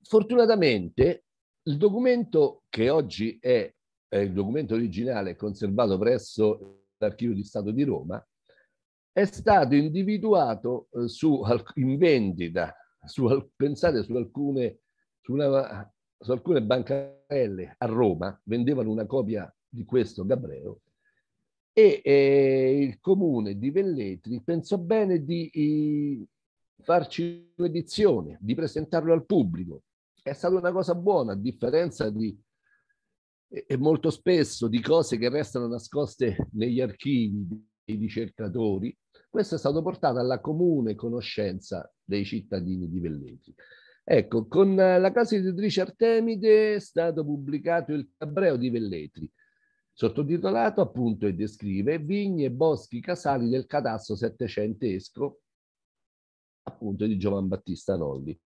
Fortunatamente il documento che oggi è eh, il documento originale è conservato presso l'Archivio di Stato di Roma, è stato individuato eh, su, in vendita, su, pensate su alcune, su, una, su alcune bancarelle a Roma, vendevano una copia di questo Gabreo, e eh, il comune di Velletri pensò bene di eh, farci un'edizione, di presentarlo al pubblico. È stata una cosa buona, a differenza di e molto spesso di cose che restano nascoste negli archivi dei ricercatori, questo è stato portato alla comune conoscenza dei cittadini di Velletri. Ecco, con la casa editrice Artemide è stato pubblicato il Cabreo di Velletri, sottotitolato appunto e descrive vigne, boschi, casali del cadasso settecentesco, appunto di Giovan Battista Noldi.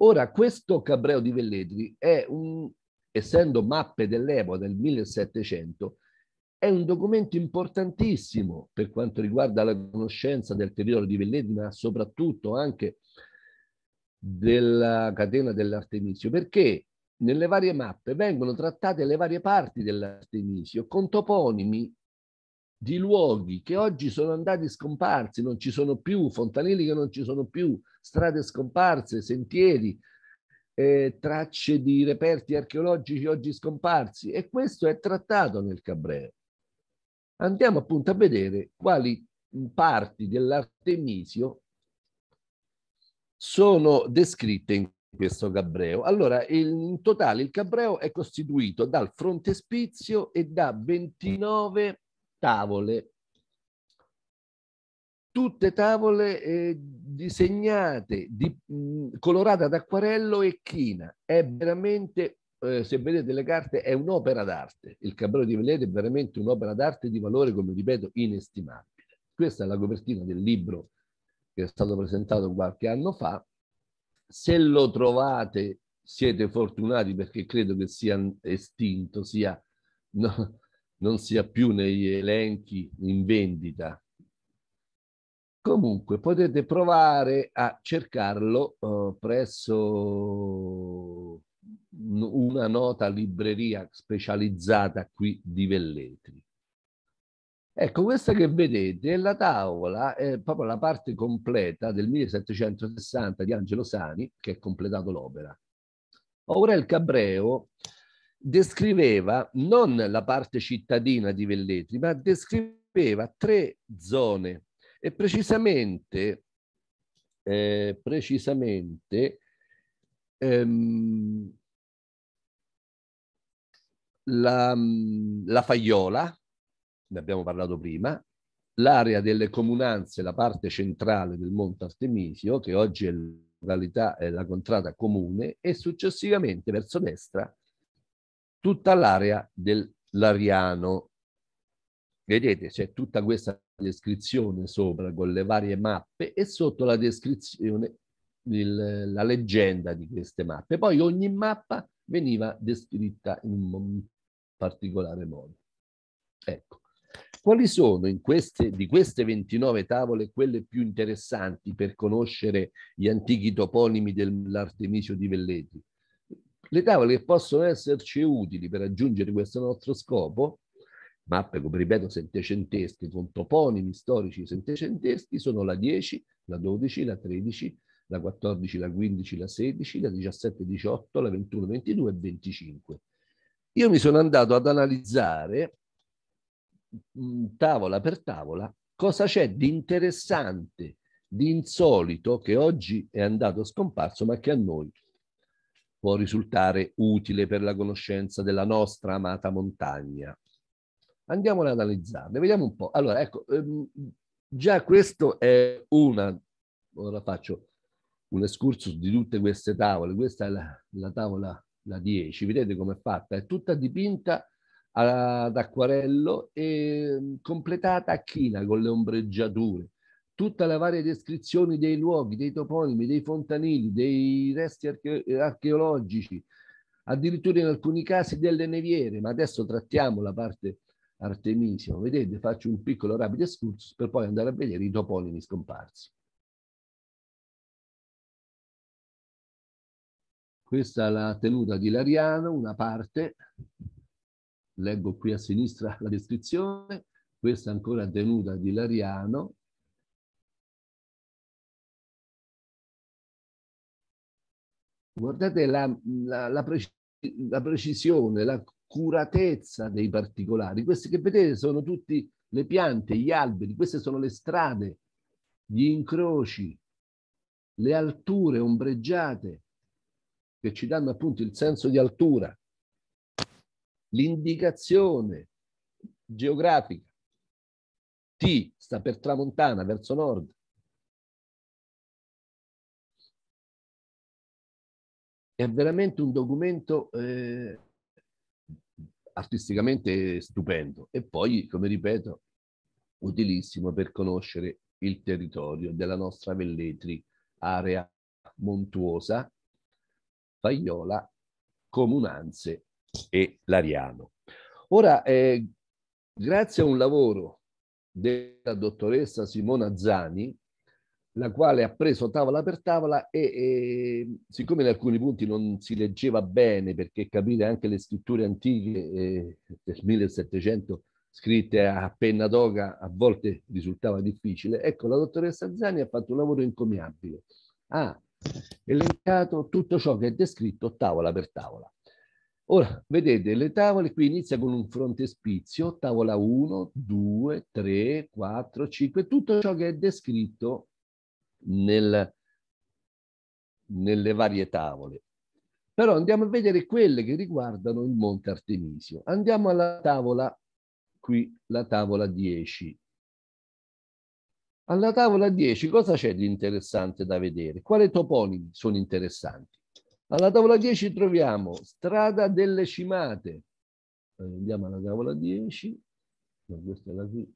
Ora, questo Cabreo di Velletri è un, essendo mappe dell'epoca del 1700, è un documento importantissimo per quanto riguarda la conoscenza del territorio di Velletri, ma soprattutto anche della catena dell'Artemisio, perché nelle varie mappe vengono trattate le varie parti dell'Artemisio con toponimi di luoghi che oggi sono andati scomparsi, non ci sono più, fontanili che non ci sono più, strade scomparse, sentieri, eh, tracce di reperti archeologici oggi scomparsi e questo è trattato nel Cabreo. Andiamo appunto a vedere quali parti dell'Artemisio sono descritte in questo Cabreo. Allora, in totale il Cabreo è costituito dal frontespizio e da 29 tavole tutte tavole eh, disegnate, di, mh, colorate ad acquarello e china. È veramente, eh, se vedete le carte, è un'opera d'arte. Il Cabrello di Velete è veramente un'opera d'arte di valore, come ripeto, inestimabile. Questa è la copertina del libro che è stato presentato qualche anno fa. Se lo trovate, siete fortunati perché credo che sia estinto, sia, no, non sia più negli elenchi in vendita Comunque potete provare a cercarlo eh, presso una nota libreria specializzata qui di Velletri. Ecco, questa che vedete è la tavola, è proprio la parte completa del 1760 di Angelo Sani, che ha completato l'opera. Ora il Cabreo descriveva non la parte cittadina di Velletri, ma descriveva tre zone e precisamente, eh, precisamente ehm, la, la Faiola, ne abbiamo parlato prima, l'area delle comunanze, la parte centrale del Monte Artemisio, che oggi è località, è la contrada comune, e successivamente verso destra tutta l'area dell'Ariano. Vedete, c'è tutta questa descrizione sopra con le varie mappe e sotto la descrizione il, la leggenda di queste mappe. Poi ogni mappa veniva descritta in un particolare modo. Ecco. Quali sono queste, di queste 29 tavole quelle più interessanti per conoscere gli antichi toponimi dell'Artemisio di Velletri? Le tavole che possono esserci utili per raggiungere questo nostro scopo mappe, come ripeto, settecentesche, con toponimi storici settecenteschi, sono la 10, la 12, la 13, la 14, la 15, la 16, la 17, 18, la 21, 22 e 25. Io mi sono andato ad analizzare mm, tavola per tavola cosa c'è di interessante, di insolito che oggi è andato scomparso ma che a noi può risultare utile per la conoscenza della nostra amata montagna. Andiamo ad analizzarle, vediamo un po'. Allora, ecco, ehm, già questo è una, ora faccio un escursus di tutte queste tavole, questa è la, la tavola la 10, vedete com'è fatta, è tutta dipinta ad acquarello e ehm, completata a china con le ombreggiature, tutta la varie descrizioni dei luoghi, dei toponimi, dei fontanili, dei resti arche archeologici, addirittura in alcuni casi delle neviere, ma adesso trattiamo la parte Artemisio. Vedete, faccio un piccolo rapido excursus per poi andare a vedere i toponimi scomparsi. Questa è la tenuta di Lariano, una parte, leggo qui a sinistra la descrizione, questa è ancora tenuta di Lariano, Guardate la, la, la, preci la precisione, la accuratezza dei particolari. Queste che vedete sono tutte le piante, gli alberi, queste sono le strade, gli incroci, le alture ombreggiate che ci danno appunto il senso di altura, l'indicazione geografica. T sta per tramontana verso nord. È veramente un documento eh, artisticamente stupendo e poi, come ripeto, utilissimo per conoscere il territorio della nostra Velletri, area montuosa, Faiola, Comunanze e Lariano. Ora, eh, grazie a un lavoro della dottoressa Simona Zani, la quale ha preso tavola per tavola e, e, siccome in alcuni punti non si leggeva bene perché capire anche le scritture antiche eh, del 1700 scritte a penna toga a volte risultava difficile, ecco la dottoressa Zani ha fatto un lavoro incomiabile. Ha elencato tutto ciò che è descritto tavola per tavola. Ora, vedete, le tavole qui inizia con un frontespizio, tavola 1, 2, 3, 4, 5, tutto ciò che è descritto nel, nelle varie tavole. Però andiamo a vedere quelle che riguardano il Monte Artemisio. Andiamo alla tavola, qui la tavola 10. Alla tavola 10 cosa c'è di interessante da vedere? Quali toponimi sono interessanti? Alla tavola 10 troviamo Strada delle Cimate. Eh, andiamo alla tavola 10. No, questa è la qui.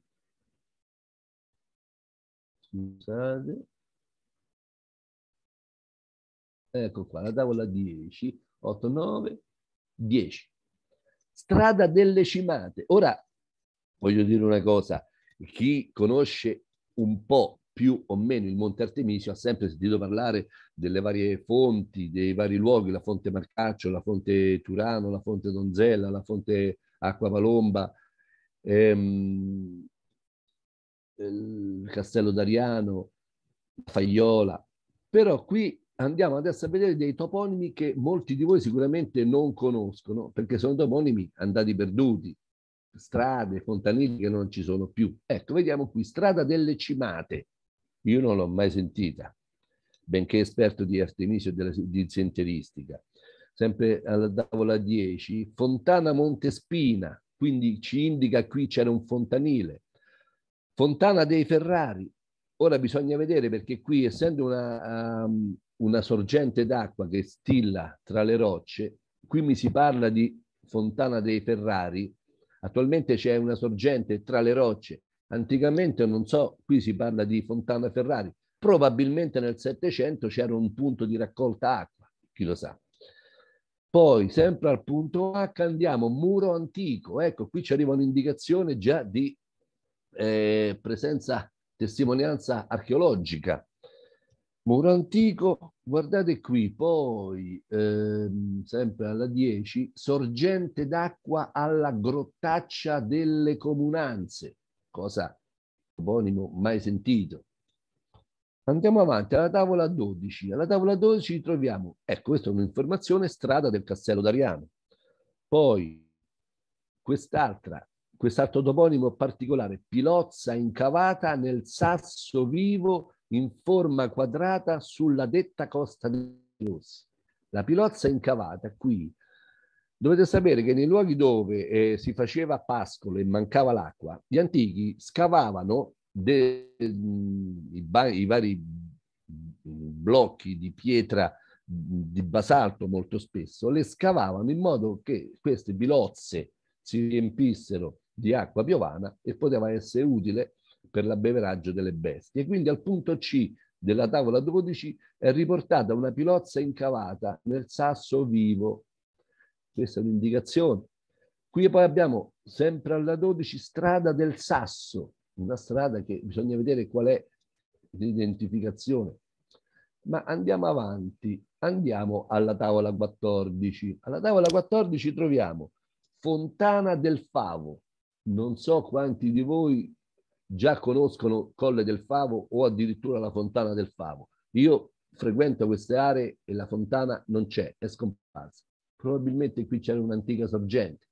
Scusate. Ecco qua, la tavola 10, 8, 9, 10. Strada delle cimate. Ora, voglio dire una cosa, chi conosce un po' più o meno il Monte Artemisio ha sempre sentito parlare delle varie fonti, dei vari luoghi, la fonte Marcaccio, la fonte Turano, la fonte Donzella, la fonte Acqua Palomba, ehm, il Castello d'Ariano, Fagliola. Però qui andiamo adesso a vedere dei toponimi che molti di voi sicuramente non conoscono, perché sono toponimi andati perduti, strade, fontanili che non ci sono più. Ecco, vediamo qui, strada delle cimate. Io non l'ho mai sentita, benché esperto di artemisio e della, di Zenteristica. Sempre alla tavola 10, Fontana Montespina, quindi ci indica qui c'era un fontanile. Fontana dei Ferrari, Ora bisogna vedere perché qui, essendo una, um, una sorgente d'acqua che stilla tra le rocce. Qui mi si parla di Fontana dei Ferrari. Attualmente c'è una sorgente tra le rocce. Anticamente, non so, qui si parla di Fontana Ferrari. Probabilmente nel Settecento c'era un punto di raccolta acqua, chi lo sa. Poi, sempre al punto H, andiamo, muro antico. Ecco, qui ci arriva un'indicazione già di eh, presenza, testimonianza archeologica. Muro antico, guardate qui, poi ehm, sempre alla 10, sorgente d'acqua alla grottaccia delle comunanze, cosa toponimo mai sentito. Andiamo avanti alla tavola 12. Alla tavola 12 troviamo, ecco, questa è un'informazione, strada del Castello d'Ariano. Poi quest'altra, quest'altro toponimo particolare, Pilozza incavata nel sasso vivo in forma quadrata sulla detta costa di Rossi. La Pilozza è incavata qui. Dovete sapere che nei luoghi dove eh, si faceva pascolo e mancava l'acqua, gli antichi scavavano de, mm, i, i vari mm, blocchi di pietra mm, di basalto molto spesso, le scavavano in modo che queste bilozze si riempissero di acqua piovana e poteva essere utile per l'abbeveraggio delle bestie. Quindi al punto C della tavola 12 è riportata una pilozza incavata nel sasso vivo. Questa è un'indicazione. Qui poi abbiamo sempre alla 12 strada del sasso, una strada che bisogna vedere qual è l'identificazione. Ma andiamo avanti, andiamo alla tavola 14. Alla tavola 14 troviamo Fontana del Favo. Non so quanti di voi già conoscono Colle del Favo o addirittura la Fontana del Favo. Io frequento queste aree e la fontana non c'è, è scomparsa. Probabilmente qui c'era un'antica sorgente.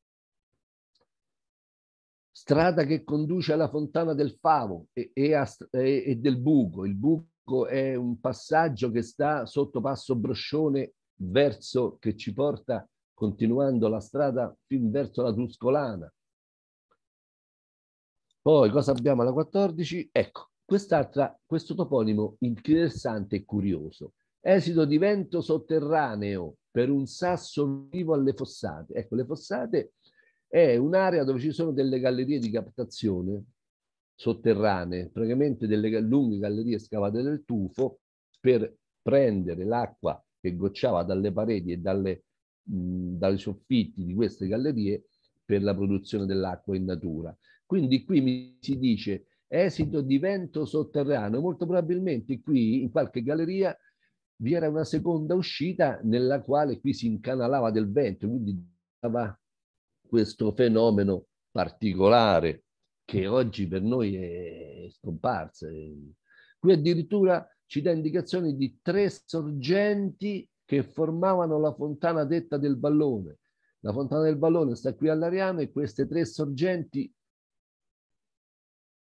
Strada che conduce alla fontana del Favo e, e, a, e, e del Buco. Il Buco è un passaggio che sta sotto Passo Broscione verso che ci porta continuando la strada fin verso la Tuscolana poi cosa abbiamo alla 14? Ecco, quest'altra, questo toponimo interessante e curioso. Esito di vento sotterraneo per un sasso vivo alle fossate. Ecco, le fossate è un'area dove ci sono delle gallerie di captazione sotterranee, praticamente delle lunghe gallerie scavate nel tufo per prendere l'acqua che gocciava dalle pareti e dalle, mh, dai soffitti di queste gallerie per la produzione dell'acqua in natura. Quindi qui mi si dice esito di vento sotterraneo, molto probabilmente qui in qualche galleria vi era una seconda uscita nella quale qui si incanalava del vento, quindi dava questo fenomeno particolare che oggi per noi è scomparso. Qui addirittura ci dà indicazioni di tre sorgenti che formavano la fontana detta del ballone. La fontana del ballone sta qui all'Ariano e queste tre sorgenti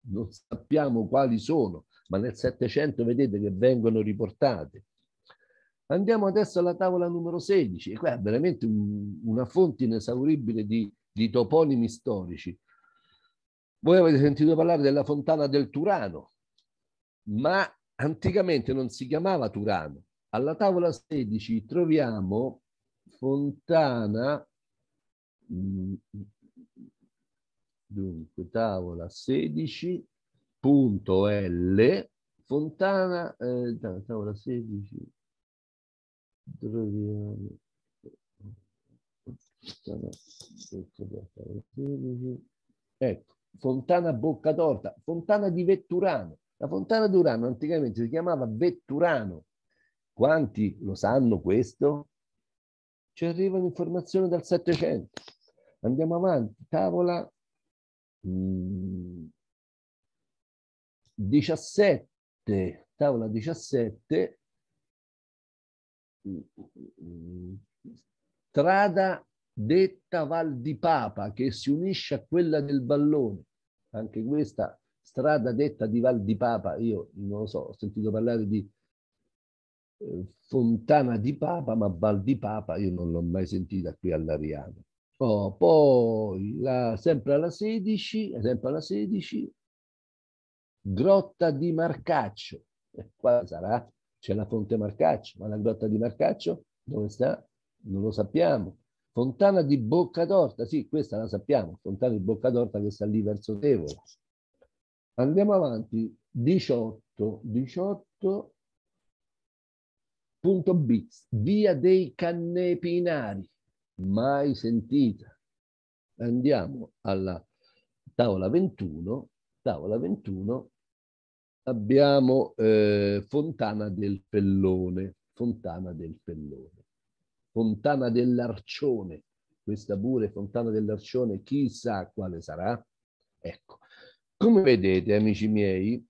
non sappiamo quali sono, ma nel 700 vedete che vengono riportate. Andiamo adesso alla tavola numero 16, e qua è veramente un, una fonte inesauribile di, di toponimi storici. Voi avete sentito parlare della fontana del Turano, ma anticamente non si chiamava Turano. Alla tavola 16 troviamo fontana, mm, Dunque, tavola 16 L Fontana, eh, tavola 16, troviamo, Fontana, ecco, Fontana bocca torta Fontana di Vetturano. La Fontana di Urano anticamente si chiamava Vetturano. Quanti lo sanno questo? Ci arrivano informazioni dal Settecento. Andiamo avanti, tavola 17, mm. tavola 17, mm, mm, strada detta Val di Papa che si unisce a quella del Ballone, anche questa strada detta di Val di Papa, io non lo so, ho sentito parlare di eh, Fontana di Papa, ma Val di Papa io non l'ho mai sentita qui all'Ariano. Oh, poi la, sempre alla 16, sempre alla 16, Grotta di Marcaccio. E eh, qua sarà, c'è la Fonte Marcaccio, ma la Grotta di Marcaccio dove sta? Non lo sappiamo. Fontana di Bocca d'Orta, sì, questa la sappiamo, Fontana di Bocca d'Orta che sta lì verso Tevole. Andiamo avanti, 18, 18, punto B, via dei Cannepinari mai sentita. Andiamo alla tavola 21, tavola 21 abbiamo eh, Fontana del Pellone, Fontana del Pellone, Fontana dell'Arcione, questa pure Fontana dell'Arcione, chissà quale sarà. Ecco, come vedete amici miei,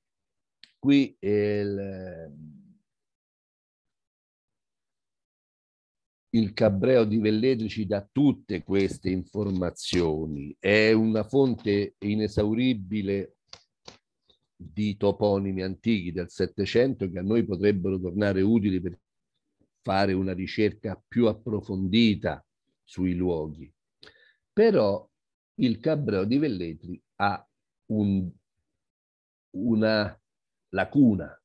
qui il il Cabreo di Velletri ci dà tutte queste informazioni, è una fonte inesauribile di toponimi antichi del Settecento che a noi potrebbero tornare utili per fare una ricerca più approfondita sui luoghi. Però il Cabreo di Velletri ha un, una lacuna.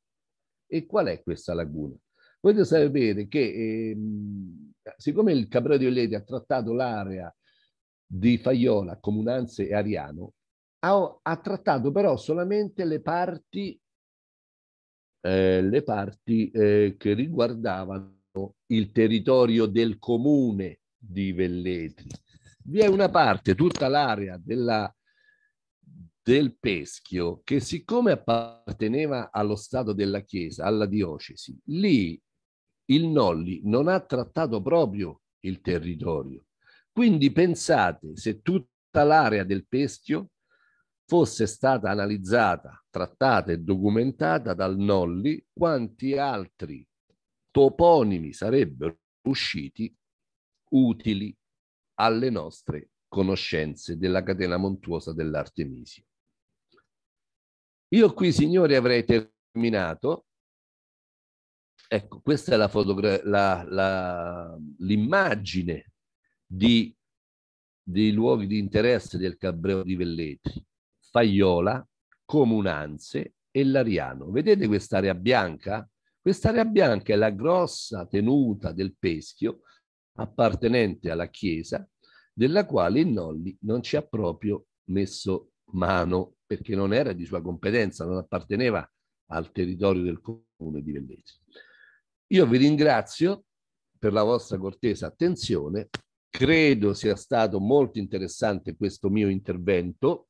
E qual è questa lacuna? Volete sapere che, ehm, siccome il Capreo di Oledi ha trattato l'area di Faiola, Comunanze e Ariano, ha, ha trattato però solamente le parti, eh, le parti eh, che riguardavano il territorio del comune di Velletri. Vi è una parte, tutta l'area della, del Peschio, che siccome apparteneva allo Stato della Chiesa, alla diocesi, lì il Nolli non ha trattato proprio il territorio. Quindi pensate se tutta l'area del Peschio fosse stata analizzata, trattata e documentata dal Nolli, quanti altri toponimi sarebbero usciti utili alle nostre conoscenze della catena montuosa dell'Artemisia. Io qui, signori, avrei terminato Ecco, questa è l'immagine di, dei luoghi di interesse del Cabreo di Velletri, Faiola, Comunanze e Lariano. Vedete quest'area bianca? Quest'area bianca è la grossa tenuta del Peschio appartenente alla chiesa, della quale il Nolli non ci ha proprio messo mano perché non era di sua competenza, non apparteneva al territorio del comune di Velletri. Io vi ringrazio per la vostra cortesa attenzione. Credo sia stato molto interessante questo mio intervento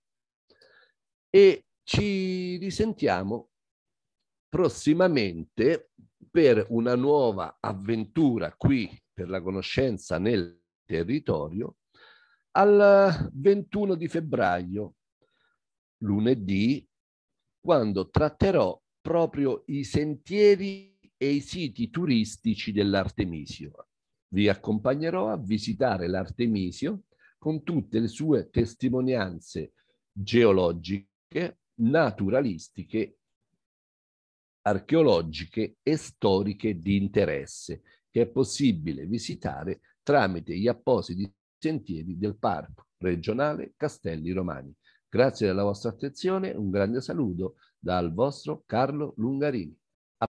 e ci risentiamo prossimamente per una nuova avventura qui per la conoscenza nel territorio al 21 di febbraio, lunedì, quando tratterò proprio i sentieri e i siti turistici dell'Artemisio. Vi accompagnerò a visitare l'Artemisio con tutte le sue testimonianze geologiche, naturalistiche, archeologiche e storiche di interesse che è possibile visitare tramite gli appositi sentieri del Parco regionale Castelli Romani. Grazie della vostra attenzione, un grande saluto dal vostro Carlo Lungarini.